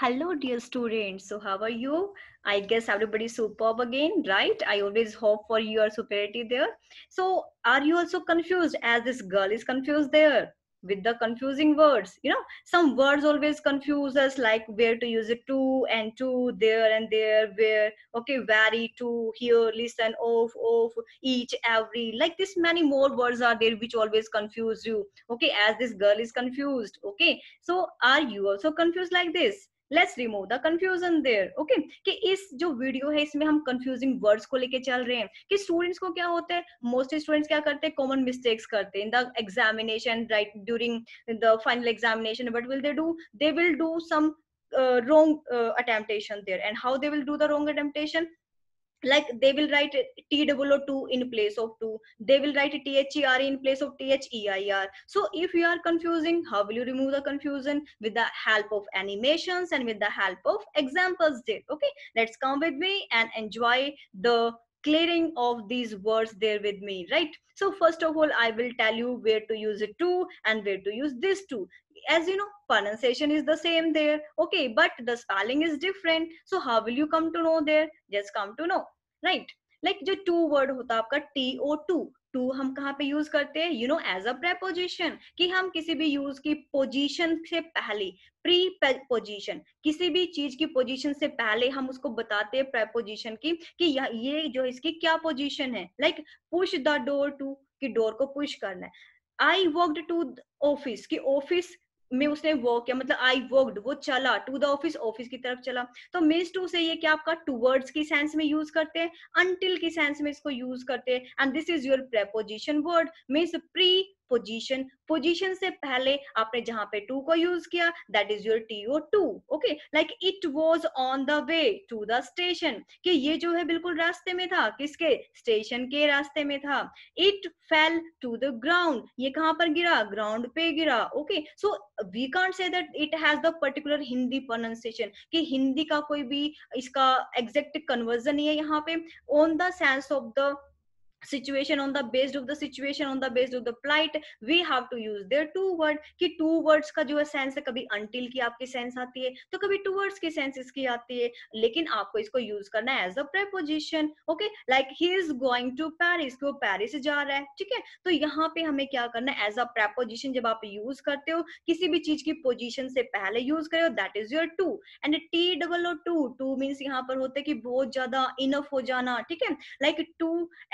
Hello, dear students. So, how are you? I guess everybody's superb again, right? I always hope for your superiority there. So, are you also confused as this girl is confused there? with the confusing words you know some words always confuse us like where to use it to and to there and there where okay vary to here listen of of each every like this many more words are there which always confuse you okay as this girl is confused okay so are you also confused like this let's remove the confusion there okay कि इस जो video है इसमें हम confusing words को लेके चल रहे हैं कि स्टूडेंट्स को क्या होता है मोस्ट स्टूडेंट्स क्या करते हैं कॉमन मिस्टेक्स करते हैं in the examination right during the final examination but will they do they will do some wrong attemptation there and how they will do the wrong attemptation like they will write T002 in place of 2. They will write THER in place of THEIR. So if you are confusing, how will you remove the confusion? With the help of animations and with the help of examples there. Okay, let's come with me and enjoy the clearing of these words there with me right so first of all i will tell you where to use it to and where to use this to as you know pronunciation is the same there okay but the spelling is different so how will you come to know there just come to know right like jo two word hota aapka आपका T O to हम कहाँ पे use करते हैं you know as a preposition कि हम किसी भी यूज की पोजीशन से पहले प्री पोजिशन किसी भी चीज की पोजीशन से पहले हम उसको बताते हैं प्रेपोजिशन की कि ये जो इसकी क्या पोजीशन है like push the door to कि डोर को पुश करना है आई वर्कड टू ऑफिस कि ऑफिस में उसने वॉक किया मतलब आई वर्कड वो चला टू द ऑफिस ऑफिस की तरफ चला तो मिस टू से ये क्या आपका टूवर्ड्स की सेंस में यूज करते हैं अनटिल की सेंस में इसको यूज करते हैं and this is your preposition word means pre position position से पहले आपने जहां पे टू को यूज किया that is your T O to okay like it was on the way to the station कि ये जो है बिल्कुल रास्ते में था किसके स्टेशन के रास्ते में था it fell to the ground ये कहां पर गिरा ग्राउंड पे गिरा okay so we can't say that it has the particular Hindi pronunciation कि हिंदी का कोई भी इसका एग्जैक्ट कन्वर्जन नहीं है यहाँ पे on the sense of the situation on the based of the situation on the based of the plight we have to use their two word कि two words का जो है sense है कभी until की आपकी sense आती है तो कभी towards की sense इसकी आती है लेकिन आपको इसको use करना है as a preposition okay like he is going to Paris कि वो Paris जा रहा है ठीक है तो यहाँ पे हमें क्या करना है as a preposition जब आप use करते हो किसी भी चीज की position से पहले use करे हो that is your to and t double o two two means यहाँ पर होता है कि बहुत ज्यादा enough हो जाना ठीक है like to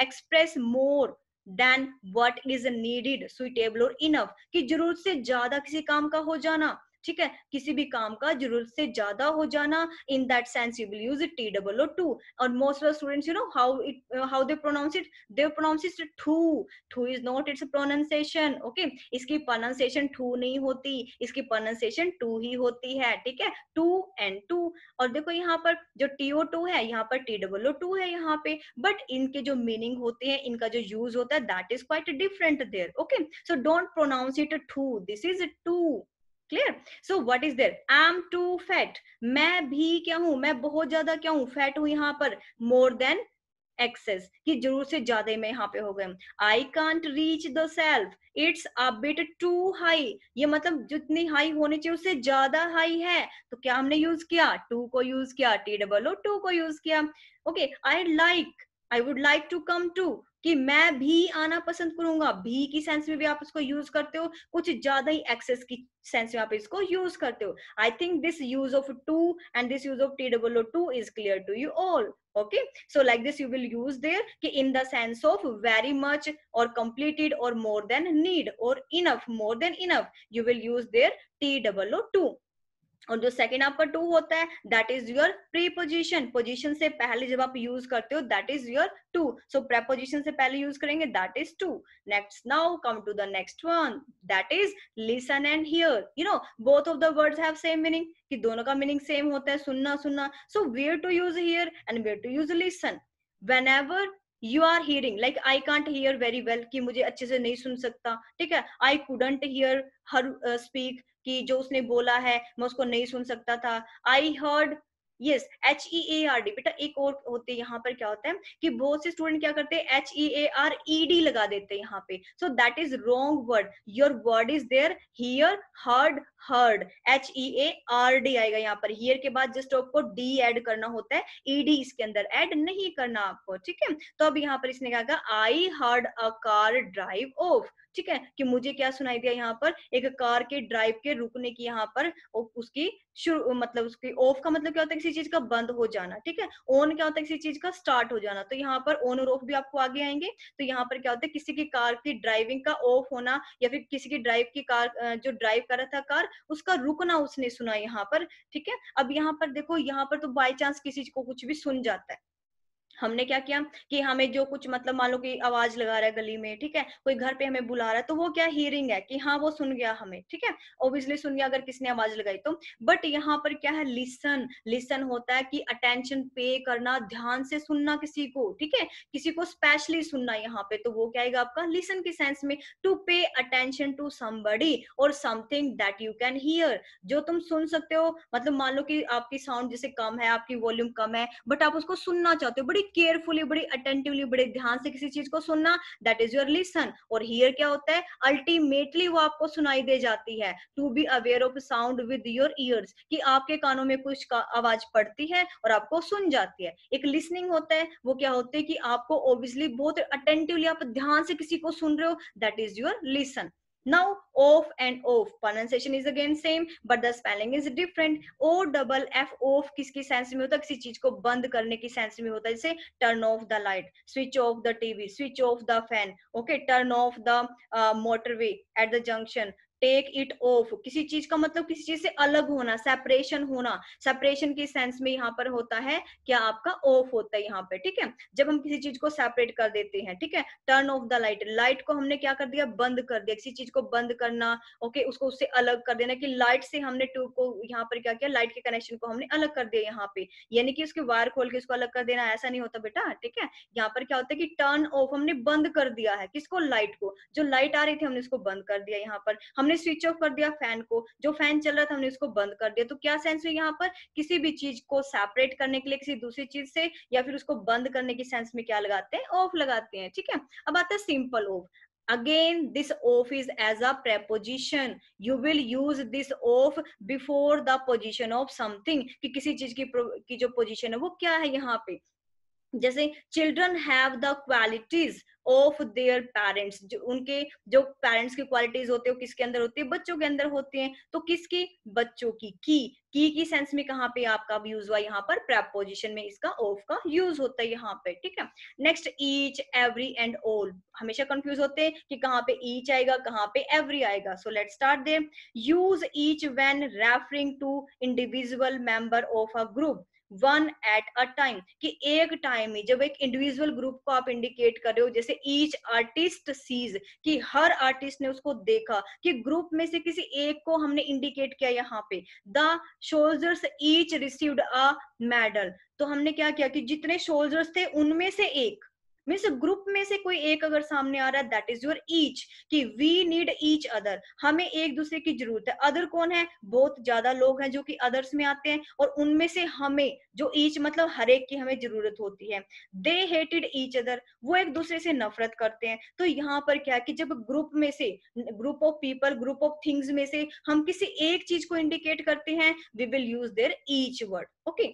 express express more than what is needed suitable और इनफ कि जरूरत से ज्यादा किसी काम का हो जाना ठीक है किसी भी काम का जरूरत से ज्यादा हो जाना in that sense you will use T double O too और most of students you know how it how they pronounce it they pronounce it too too is not its pronunciation okay इसकी pronunciation too नहीं होती इसकी pronunciation to ही होती है ठीक है to and to और देखो यहाँ पर जो टी ओ टू है यहाँ पर टी डबल ओ टू है यहाँ पे बट इनके जो मीनिंग होते हैं इनका जो यूज होता है that is quite different there okay so don't pronounce it too this is too clear so what is there I am too fat मैं भी क्या हूं मैं बहुत ज्यादा क्या हूं फैट हूं यहां पर मोर देन एक्सेस कि जरूर से ज्यादा मैं यहाँ पे हो गए I can't reach the shelf it's a bit too high ये मतलब जितनी हाई होनी चाहिए उससे ज्यादा हाई है तो क्या हमने यूज किया टू को यूज किया टी डबल ओ टू को यूज किया okay I like I would like to come too कि मैं भी आना पसंद करूंगा भी की सेंस में भी आप इसको यूज करते हो कुछ ज्यादा ही एक्सेस की सेंस में आप इसको यूज करते हो I think this use of to and this use of T W two is clear to you all okay so like this you will use there कि in the sense of very much और completed और more than need और enough more than enough you will use there T W two और जो second आपका to होता है that is your preposition position से पहले जब आप यूज करते हो that is your to so preposition से पहले यूज करेंगे that is to next now come to the next one that is listen and hear you know both of the words have same meaning कि दोनों का meaning same होता है सुनना सुनना so where to use hear and where to use listen whenever you are hearing like I can't hear very well कि मुझे अच्छे से नहीं सुन सकता ठीक है I couldn't hear her speak कि जो उसने बोला है मैं उसको नहीं सुन सकता था I heard yes H E A R D बेटा एक और होते हैं यहाँ पर क्या होता है कि बहुत से स्टूडेंट क्या करते हैं H E A R E D लगा देते हैं यहाँ पे so that is wrong word your word is there hear heard heard H E A R D आएगा यहाँ पर हियर के बाद जस्ट आपको डी एड करना होता है ईडी e इसके अंदर एड नहीं करना आपको ठीक है तो अब यहाँ पर इसने कहा I heard a car drive off ठीक है कि मुझे क्या सुनाई दिया यहाँ पर एक कार के ड्राइव के रुकने की यहाँ पर उसकी शुरू मतलब उसकी ऑफ का मतलब क्या होता है किसी चीज का बंद हो जाना ठीक है ऑन क्या होता है किसी चीज का स्टार्ट हो जाना तो यहाँ पर ऑन और ऑफ भी आपको आगे आएंगे तो यहाँ पर क्या होता है किसी की कार की ड्राइविंग का ऑफ होना या फिर किसी की ड्राइव की कार जो ड्राइव कर रहा था कार उसका रुकना उसने सुना यहाँ पर ठीक है अब यहाँ पर देखो यहाँ पर तो बाई चांस किसी को कुछ भी सुन जाता है हमने क्या किया कि हमें जो कुछ मतलब मान लो कि आवाज लगा रहा है गली में ठीक है कोई घर पे हमें बुला रहा है तो वो क्या हियरिंग है कि हाँ वो सुन गया हमें ठीक है ओब्वियसली सुन गया अगर किसी ने आवाज लगाई तो बट यहाँ पर क्या है लिसन लिसन होता है कि अटेंशन पे करना ध्यान से सुनना किसी को ठीक है किसी को स्पेशली सुनना यहाँ पे तो वो क्या आएगा आपका लिसन के सेंस में to pay attention to somebody और something that you can hear जो तुम सुन सकते हो मतलब मान लो कि आपकी साउंड जैसे कम है आपकी वॉल्यूम कम है बट आप उसको सुनना चाहते हो बड़ी केयरफुली बड़ी अटेंटिवली बड़े ध्यान से किसी चीज को सुनना दैट इज योर लिसन और हियर क्या होता है अल्टीमेटली वो आपको सुनाई दे जाती है to be aware of sound with your ears कि आपके कानों में कुछ का, आवाज पड़ती है और आपको सुन जाती है एक लिसनिंग होता है वो क्या होता है कि आपको ऑब्वियसली बहुत अटेंटिवली आप ध्यान से किसी को सुन रहे हो that is your listen Now of and of pronunciation is again same but the spelling is different. O double F off किसकी सेंस में होता है किसी चीज को बंद करने की सेंस में होता है जैसे turn off the light switch off the TV switch off the fan okay turn off the motorway at the junction take it off किसी चीज का मतलब किसी चीज से अलग होना सेपरेशन होना सेपरेशन के सेंस में यहाँ पर होता है क्या आपका ऑफ होता है यहाँ पे ठीक है जब हम किसी चीज को सेपरेट कर देते हैं ठीक है turn off the light light को हमने क्या कर दिया बंद कर दिया किसी चीज को बंद करना ओके उसको उससे अलग कर देना कि लाइट से हमने ट्यूब को यहाँ पर क्या किया लाइट के कनेक्शन को हमने अलग कर दिया यहाँ पे यानी कि उसके वायर खोल के उसको अलग कर देना ऐसा नहीं होता बेटा ठीक है यहाँ पर क्या होता है कि टर्न ऑफ हमने बंद कर दिया है किसको लाइट को जो लाइट आ रही थी हमने उसको बंद कर दिया यहाँ पर हम हमने स्विच ऑफ कर दिया फैन को जो फैन चल रहा था हमने उसको बंद कर दिया तो क्या सेंस हुई यहाँ पर किसी भी चीज को सेपरेट करने के लिए किसी दूसरी चीज से या फिर उसको बंद करने की सेंस में क्या लगाते हैं ऑफ लगाते हैं ठीक है अब आता है simple of again this of is as a preposition you will use this of before the position of something कि किसी चीज की की जो पोजिशन है वो क्या है यहाँ पे जैसे children have the qualities of their parents जो उनके जो पेरेंट्स की क्वालिटीज होते हैं किसके अंदर होती है बच्चों के अंदर होते हैं तो किसकी बच्चों की की की की सेंस में कहाँ पे आपका यूज हुआ यहाँ पर प्रेपोजिशन में इसका ऑफ का यूज होता है यहाँ पे ठीक है next each every and all हमेशा कंफ्यूज होते हैं कि कहाँ पे ईच आएगा कहाँ पे एवरी आएगा so let start there use each when referring to individual member of a group one at a time कि एक टाइम में जब एक इंडिविजुअल ग्रुप को आप इंडिकेट कर रहे हो जैसे ईच आर्टिस्ट सीज कि हर आर्टिस्ट ने उसको देखा कि ग्रुप में से किसी एक को हमने इंडिकेट किया यहाँ पे the soldiers each received a medal तो हमने क्या किया कि जितने शोल्जर्स थे उनमें से एक मीन्स ग्रुप में से कोई एक अगर सामने आ रहा है दैट इज योर ईच कि वी नीड ईच अदर हमें एक दूसरे की जरूरत है अदर कौन है बहुत ज्यादा लोग हैं जो कि अदर्स में आते हैं और उनमें से हमें जो ईच मतलब हर एक की हमें जरूरत होती है दे हेटेड ईच अदर वो एक दूसरे से नफरत करते हैं तो यहाँ पर क्या है कि जब ग्रुप में से group of people group of things में से हम किसी एक चीज को इंडिकेट करते हैं we will use there each word okay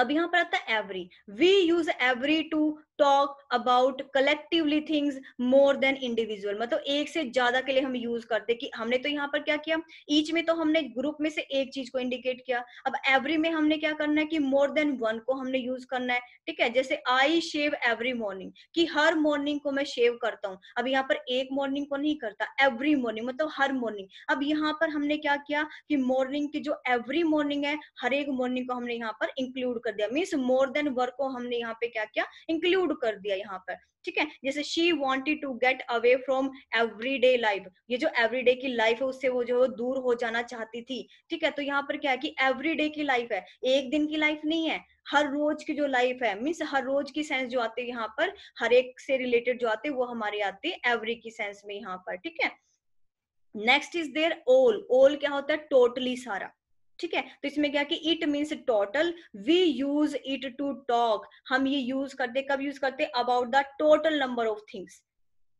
अब यहाँ पर आता है every we use every to talk about collectively things more than individual मतलब एक से ज्यादा के लिए हम यूज करते कि हमने तो यहाँ पर क्या किया ईच में तो हमने ग्रुप में से एक चीज को इंडिकेट किया अब एवरी में हमने क्या करना है कि मोर देन वन को हमने यूज करना है ठीक है जैसे आई शेव एवरी मॉर्निंग कि हर मॉर्निंग को मैं शेव करता हूँ अब यहाँ पर एक मॉर्निंग को नहीं करता एवरी मॉर्निंग मतलब हर मॉर्निंग अब यहाँ पर हमने क्या किया कि मॉर्निंग की जो एवरी मॉर्निंग है हर एक मॉर्निंग को हमने यहाँ पर इंक्लूड कर दिया मीन्स मोर देन वर्क को हमने यहाँ पे क्या किया इंक्लूड इंक्लूड कर दिया यहाँ पर ठीक है जैसे she wanted to get away from everyday life ये जो एवरीडे की लाइफ है उससे वो जो दूर हो जाना चाहती थी ठीक है तो यहाँ पर क्या है कि एवरीडे की लाइफ है एक दिन की लाइफ नहीं है हर रोज की जो लाइफ है मीन्स हर रोज की सेंस जो आते यहाँ पर हर एक से रिलेटेड जो आते वो हमारे आते एवरी की सेंस में यहाँ पर ठीक है नेक्स्ट इज देयर ओल ओल क्या होता है टोटली totally सारा ठीक है तो इसमें क्या कि it means total we use it to talk हम ये यूज करते कब यूज करते about the total number of things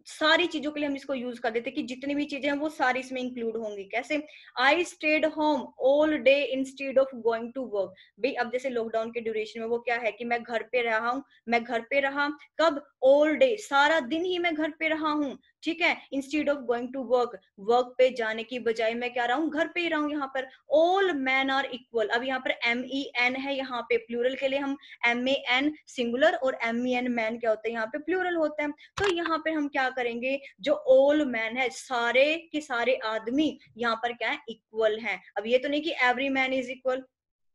सारी चीजों के लिए हम इसको यूज कर देते कि जितनी भी चीजें हैं वो सारी इसमें इंक्लूड होंगी कैसे I stayed home all day stayed of going to work भाई अब जैसे लॉकडाउन के ड्यूरेशन में वो क्या है कि मैं घर पे रहा हूँ मैं घर पे रहा कब ऑल डे सारा दिन ही मैं घर पे रहा हूँ ठीक है instead of going to work work पे जाने की बजाय मैं क्या रहा हूँ घर पे ही रहा हूं यहाँ पर ऑल मैन आर इक्वल अब यहाँ पर एम ई एन है यहाँ पे प्लूरल के लिए हम एम ए एन सिंगुलर और एम ई एन मैन क्या होता है यहाँ पे प्लूरल होते हैं तो यहाँ पे हम क्या करेंगे जो ऑल मैन है सारे के सारे आदमी यहाँ पर क्या है इक्वल है अब ये तो नहीं की एवरी मैन इज इक्वल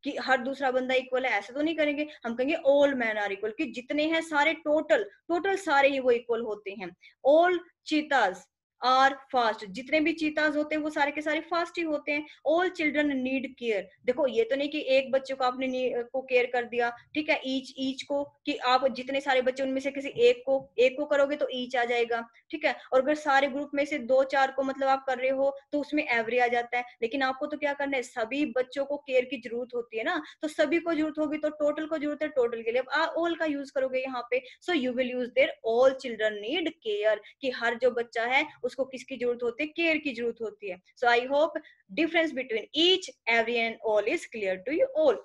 कि हर दूसरा बंदा इक्वल है ऐसे तो नहीं करेंगे हम कहेंगे ऑल मैन आर इक्वल कि जितने हैं सारे टोटल टोटल सारे ही वो इक्वल होते हैं ऑल चीताज आर फास्ट जितने भी चीताज होते हैं वो सारे के सारे फास्ट ही होते हैं ऑल चिल्ड्रन नीड केयर देखो ये तो नहीं कि एक बच्चे को आपने को केयर कर दिया ठीक है ईच ईच को कि आप जितने सारे बच्चे उनमें से किसी एक को एक को करोगे तो ईच आ जाएगा ठीक है और अगर सारे ग्रुप में से दो चार को मतलब आप कर रहे हो तो उसमें एवरेज आ जाता है लेकिन आपको तो क्या करना है सभी बच्चों को केयर की जरूरत होती है ना तो सभी को जरूरत होगी तो टोटल को जरूरत है टोटल के लिए अब ऑल का यूज करोगे यहाँ पे so you will use their all children need care की हर जो बच्चा है उसको किसकी जरूरत होती है केयर की जरूरत होती है so I hope difference between each every and all is clear to you all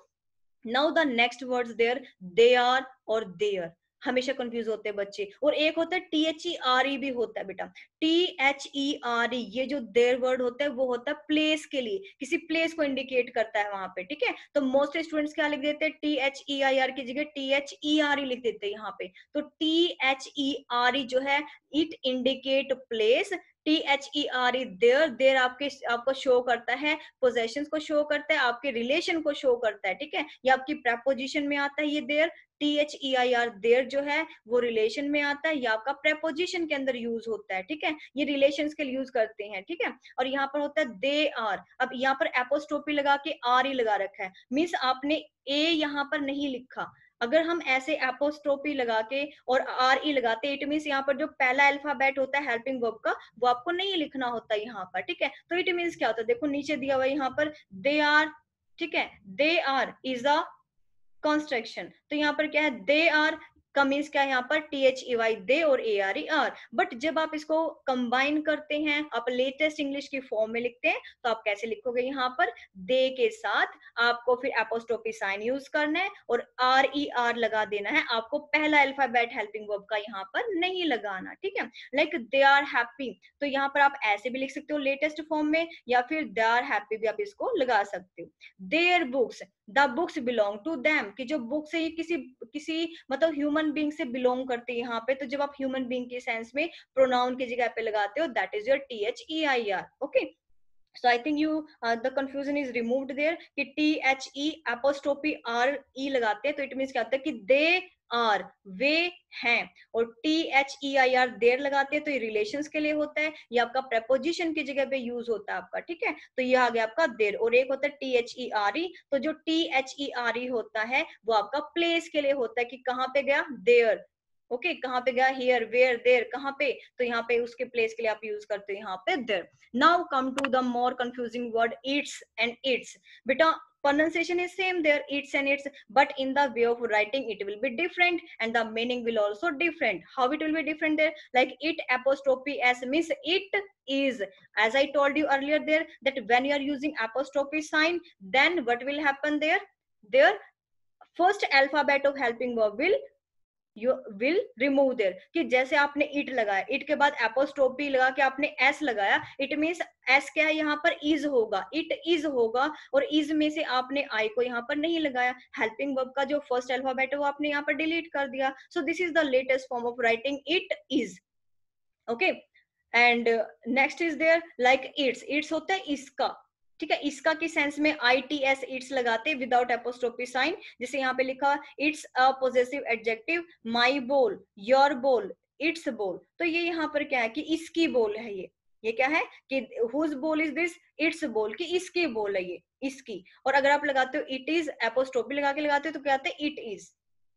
now the next word there they are और देयर हमेशा कंफ्यूज होते हैं बच्चे और एक होता है T H E R E भी होता है बेटा T H E R E ये जो देर वर्ड होता है वो होता है प्लेस के लिए किसी प्लेस को इंडिकेट करता है वहां पे ठीक है तो मोस्ट स्टूडेंट्स क्या लिख देते हैं T H E I R की जगह T H E R E लिख देते हैं यहाँ पे तो T H E R E जो है it indicate place T H E R E there there आपके आपको शो करता है पोजेशन को शो करता है आपके रिलेशन को शो करता है ठीक है ये आपकी प्रेपोजिशन में आता है ये there T H E I R there जो है वो रिलेशन में आता है या आपका प्रेपोजिशन के अंदर यूज होता है ठीक है ये रिलेशन के लिए यूज करते हैं ठीक है और यहाँ पर होता है दे आर अब यहाँ पर एपोस्टोपी लगा के आर ही e लगा रखा है मीन्स आपने ए यहाँ पर नहीं लिखा अगर हम ऐसे एपोस्ट्रोपी लगा के और आर ई e लगाते इट मीन्स यहाँ पर जो पहला अल्फाबेट होता है हेल्पिंग वर्ब का वो आपको नहीं लिखना होता यहाँ पर ठीक है तो इट मीन्स क्या होता है देखो नीचे दिया हुआ यहाँ पर दे आर ठीक है they are is a construction तो यहाँ पर क्या है दे आर मीन्स क्या यहाँ पर T H E Y they और A R E are but जब आप इसको कंबाइन करते हैं आप लेटेस्ट इंग्लिश की फॉर्म में लिखते हैं तो आप कैसे लिखोगे यहाँ पर दे के साथ आपको फिर एपोस्टोपी साइन यूज करना है और आर ई आर लगा देना है आपको पहला अल्फाबेट हेल्पिंग वर्ब का यहाँ पर नहीं लगाना ठीक है लाइक दे आर हैप्पी तो यहाँ पर आप ऐसे भी लिख सकते हो लेटेस्ट फॉर्म में या फिर दे आर हैप्पी भी आप इसको लगा सकते हो their books the books belong to them कि जो बुक से ये किसी किसी मतलब ह्यूमन बींग से बिलोंग करते हैं यहाँ पे तो जब आप ह्यूमन बींग के सेंस में प्रोनाउन की जगह पे लगाते हो that is your T H E I R okay so I think you the confusion is remove there कि T H E apostrophe R E लगाते हैं तो इट मीन क्या होता है कि दे आर वे हैं और T H E I R there लगाते हैं तो ये रिलेशन के लिए होता है ये आपका प्रेपोजिशन की जगह पे यूज होता है आपका ठीक है तो ये आ गया आपका देर और एक होता है T H E R E तो जो T H E R E होता है वो आपका प्लेस के लिए होता है कि कहाँ पे गया देर ओके okay, कहाँ पे गया हियर वेयर देर कहाँ पे तो यहाँ पे उसके प्लेस के लिए आप यूज करते हो यहाँ पे there now come to the more confusing word its and its बेटा pronunciation is same there it's and it's but in the way of writing it will be different and the meaning will also different how it will be different there like it apostrophe s means it is as i told you earlier there that when you are using apostrophe sign then what will happen there there first alphabet of helping verb will you will remove there कि जैसे आपने it लगाया it के बाद एपोस्टोप भी लगा के आपने एस लगाया इट मीन्स एस क्या है यहाँ पर इज होगा इट इज होगा और इज में से आपने आई को यहाँ पर नहीं लगाया हेल्पिंग वर्ब का जो फर्स्ट अल्फाबेट है वो आपने यहाँ पर डिलीट कर दिया so this is the latest form of writing it is okay and next is there like its its होता है इसका ठीक है इसका के सेंस में आई टी एस इट्स लगाते विदाउट एपोस्ट्रोपी साइन जैसे यहाँ पे लिखा its a positive adjective my bowl your बोल इट्स बोल तो ये यहाँ पर क्या है कि इसकी बोल है ये ये क्या है कि हुज बोल इज दिस इट्स बोल कि इसकी बोल है ये इसकी और अगर आप लगाते हो इट इज एपोस्ट्रोपी लगा के लगाते हो तो क्या आते हैं इट इज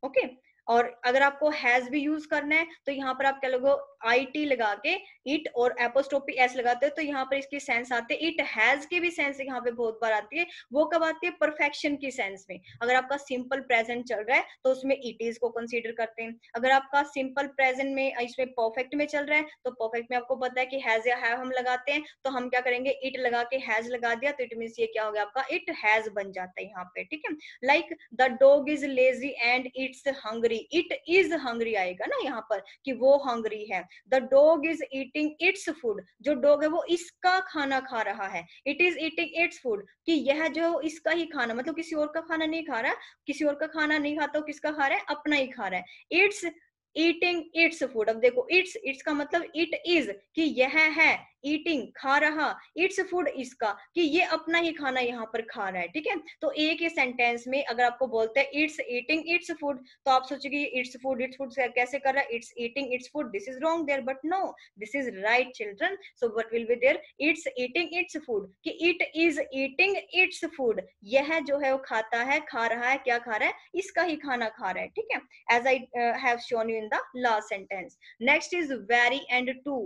ओके और अगर आपको हैज भी यूज करना है तो यहाँ पर आप क्या लोगो आई टी लगा के इट और एपोस्टोपी एस लगाते हैं तो यहाँ पर इसकी सेंस आते है इट हैज की भी सेंस यहाँ पे बहुत बार आती है वो कब आती है परफेक्शन की सेंस में अगर आपका सिंपल प्रेजेंट चल रहा है तो उसमें इट इज को कंसिडर करते हैं अगर आपका सिंपल प्रेजेंट में इसमें परफेक्ट में चल रहा है तो परफेक्ट में आपको पता है कि हैज या हैव हम लगाते हैं तो हम क्या करेंगे इट लगा के हैज लगा दिया तो इट मीन्स ये क्या हो गया आपका इट हैज बन जाता है यहाँ पे ठीक है like the dog is lazy and its hungry it is hungry आएगा ना यहाँ पर कि वो हंगरी है the dog is it eating its food जो डॉग है वो इसका खाना खा रहा है it is eating its food कि यह जो इसका ही खाना मतलब किसी और का खाना नहीं खा रहा किसी और का खाना नहीं खाता किसका खा रहा है अपना ही खा रहा है इट्स ईटिंग इट्स फूड अब देखो इट्स इट्स का मतलब इट इज कि यह है ईटिंग खा रहा इट्स फूड इसका कि ये अपना ही खाना यहाँ पर खा रहा है ठीक है तो एक ही सेंटेंस में अगर आपको बोलते हैं इट्स ईटिंग इट्स फूड तो आप सोचेंगे इट्स फूड इट्स फूड कैसे कर रहा है its eating its food this is wrong there but no this is right children so what will be there its eating its food कि it is eating its food यह जो है वो खाता है खा रहा है क्या खा रहा है इसका ही खाना खा रहा है ठीक है as I have shown you in the last sentence next is very and too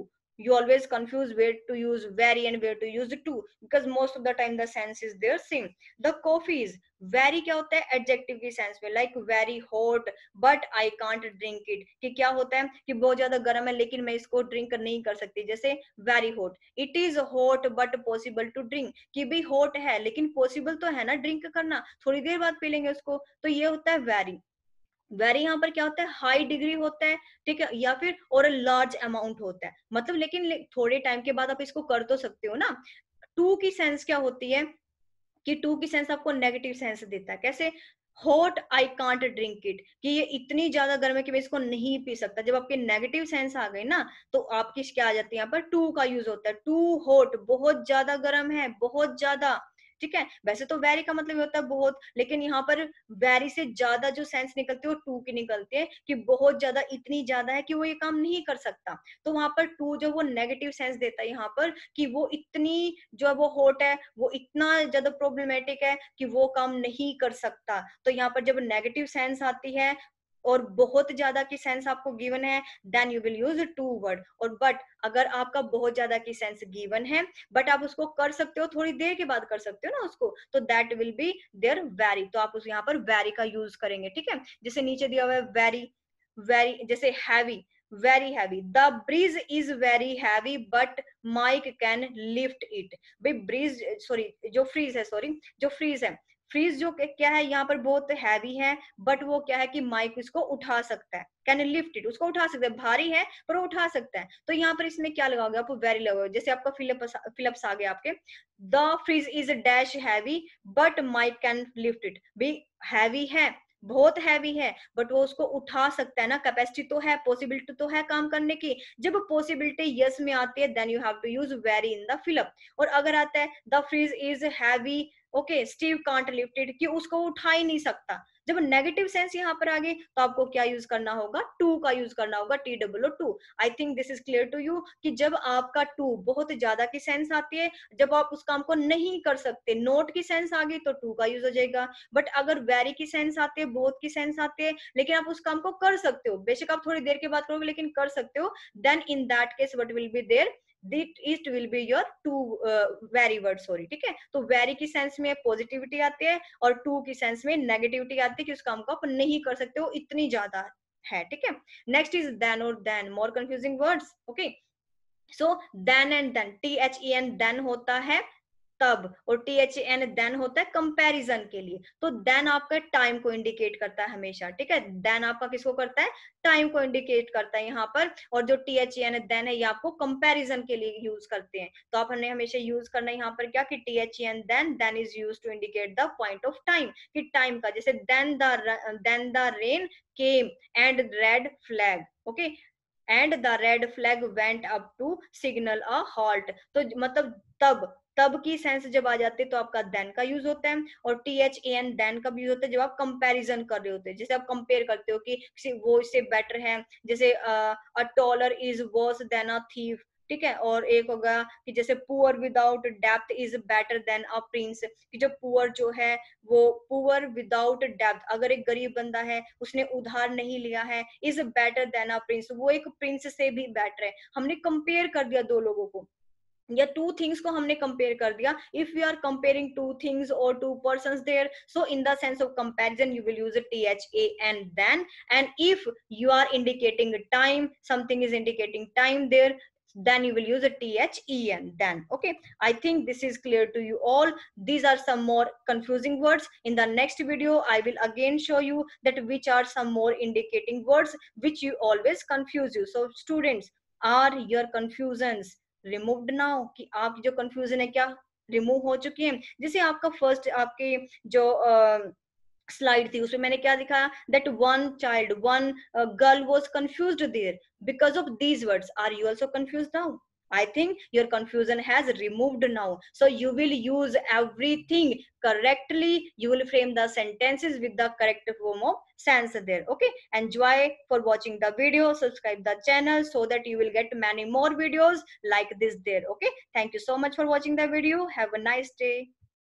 you always confuse where to use very and where to use to because most of the time the sense is there same the coffees very क्या होता है adjective की sense में like very hot but I can't drink it कि क्या होता है कि बहुत ज्यादा गर्म है लेकिन मैं इसको ड्रिंक नहीं कर सकती जैसे very hot it is hot but possible to drink कि भी हॉट है लेकिन पॉसिबल तो है ना ड्रिंक करना थोड़ी देर बाद पी लेंगे उसको तो ये होता है वेरी वेरी यहाँ पर क्या होता है हाई डिग्री होता है ठीक है या फिर और लार्ज अमाउंट होता है मतलब लेकिन थोड़े टाइम के बाद आप इसको कर तो सकते हो ना टू की सेंस क्या होती है कि टू की सेंस आपको नेगेटिव सेंस देता है कैसे hot I can't drink it कि ये इतनी ज्यादा गर्म है कि मैं इसको नहीं पी सकता जब आपके नेगेटिव सेंस आ गए ना तो आपकी क्या आ जाती है यहाँ पर टू का यूज होता है टू हॉट बहुत ज्यादा गर्म है बहुत ज्यादा ठीक है वैसे तो वेरी का मतलब होता है बहुत लेकिन यहाँ पर वेरी से ज्यादा जो सेंस निकलते हैं वो टू की निकलते हैं कि बहुत ज्यादा इतनी ज्यादा है कि वो ये काम नहीं कर सकता तो वहां पर टू जो वो नेगेटिव सेंस देता है यहाँ पर कि वो इतनी जो है वो हॉट है वो इतना ज्यादा प्रॉब्लमेटिक है कि वो काम नहीं कर सकता तो यहाँ पर जब नेगेटिव सेंस आती है और बहुत ज्यादा की सेंस आपको गिवन है then you will use too word और बट अगर आपका बहुत ज्यादा की सेंस गिवन है बट आप उसको कर सकते हो थोड़ी देर के बाद कर सकते हो ना उसको तो that will be there very तो आप उस यहाँ पर वेरी का यूज करेंगे ठीक है जैसे नीचे दिया हुआ है वेरी वेरी जैसे heavy very heavy the bridge is very heavy but Mike can lift it भाई ब्रिज सॉरी जो फ्रीज है सॉरी जो फ्रीज है फ्रीज जो क्या है यहाँ पर बहुत हैवी है बट वो क्या है कि माइक इसको उठा सकता है कैन लिफ्ट इट उसको उठा सकता है भारी है पर वो उठा सकता है तो यहाँ पर इसमें क्या लगाओगे आप वेरी लगाओगे जैसे आपका फिलिप्स फिलिप्स आ गया आपके the fridge is dash heavy but Mike can lift it भी हैवी है बहुत हैवी है बट वो उसको उठा सकता है ना कैपेसिटी तो है पॉसिबिलिटी तो है काम करने की जब पॉसिबिलिटी यस में आती है then you have to use very in the fill up और अगर आता है the fridge is heavy okay Steve can't lifted कि उसको उठा ही नहीं सकता जब नेगेटिव सेंस यहाँ पर आ गए तो आपको क्या यूज करना होगा टू का यूज करना होगा T W two I think this is clear to you कि जब आपका टू बहुत ज्यादा की सेंस आती है जब आप उस काम को नहीं कर सकते नोट की सेंस आ गई तो टू का यूज हो जाएगा बट अगर वेरी की सेंस आती है बहुत की सेंस आती है लेकिन आप उस काम को कर सकते हो बेशक आप थोड़ी देर के बाद करोगे लेकिन कर सकते हो then in that case what will be there that is will be your too very word sorry ठीक है तो वेरी की सेंस में पॉजिटिविटी आती है और टू की सेंस में नेगेटिविटी आती है कि उस काम को आप नहीं कर सकते हो इतनी ज्यादा है ठीक है नेक्स्ट इज देन और than more confusing words okay so then and than T H E N then होता है तब और टी एच एन देन होता है कंपैरिजन के लिए तो देन आपका टाइम को इंडिकेट करता है हमेशा ठीक है देन आपका किसको करता है टाइम को इंडिकेट करता है यहाँ पर और जो टी एच एन देन है ये आपको कंपैरिजन के लिए यूज करते हैं तो आप हमने हमेशा यूज करना यहाँ पर क्या कि T H N then then is use to indicate the point of time कि टाइम का जैसे then the then the rain came and red flag okay and the red flag went up to signal a halt तो मतलब तब तब की sense जब आ जाते तो आपका देन का यूज होता है और T H A N than का भी यूज होता है जब आप कंपेरिजन कर रहे होते हैं जैसे आप कंपेयर करते हो कि वो इससे बेटर है जैसे a taller is worse than a thief ठीक है और एक होगा कि जैसे poor without depth is better than a prince कि जो पुअर जो है वो पुअर विदाउट डेप्थ अगर एक गरीब बंदा है उसने उधार नहीं लिया है is better than a prince वो एक प्रिंस से भी बेटर है हमने कंपेयर कर दिया दो लोगों को या टू थिंग्स को हमने कंपेयर कर दिया if you are comparing two things और two person there so in the sense of comparison you will use T H A N than and if you are indicating time something is indicating there then you will use a THEN then. Okay, I think this is clear to you all. These are some more confusing words. In the next video, I will again show you that which are some more indicating words which you always confuse you. So students, are your confusions removed ना हो कि आपकी जो confusion है क्या remove हो चुकी है जैसे आपका फर्स्ट आपके जो स्लाइड uh, थी उसमें मैंने क्या दिखाया that one child one girl was confuse there because of these words are you also confuse now i think your confusion has removed now so you will use everything correctly you will frame the sentences with the correct form of sense there okay enjoy for watching the video subscribe the channel so that you will get many more videos like this there okay thank you so much for watching the video have a nice day